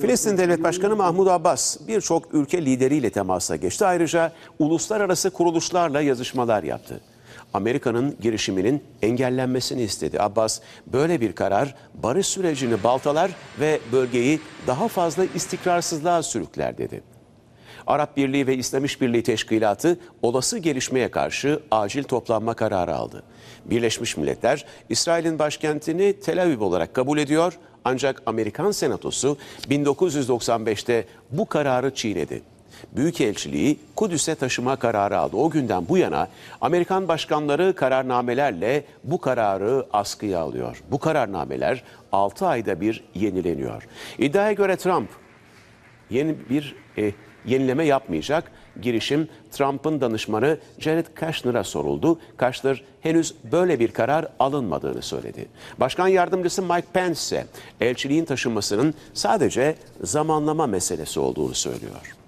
Filistin Devlet Başkanı Mahmud Abbas birçok ülke lideriyle temasa geçti. Ayrıca uluslararası kuruluşlarla yazışmalar yaptı. Amerika'nın girişiminin engellenmesini istedi. Abbas böyle bir karar barış sürecini baltalar ve bölgeyi daha fazla istikrarsızlığa sürükler dedi. Arap Birliği ve İslam İşbirliği Teşkilatı olası gelişmeye karşı acil toplanma kararı aldı. Birleşmiş Milletler İsrail'in başkentini Tel Aviv olarak kabul ediyor ancak Amerikan Senatosu 1995'te bu kararı çiğnedi. Büyükelçiliği Kudüs'e taşıma kararı aldı. O günden bu yana Amerikan başkanları kararnamelerle bu kararı askıya alıyor. Bu kararnameler 6 ayda bir yenileniyor. İddiaya göre Trump yeni bir e, yenileme yapmayacak girişim Trump'ın danışmanı Jared Kushner'a soruldu. Kushner henüz böyle bir karar alınmadığını söyledi. Başkan yardımcısı Mike Pence ise elçiliğin taşınmasının sadece zamanlama meselesi olduğunu söylüyor.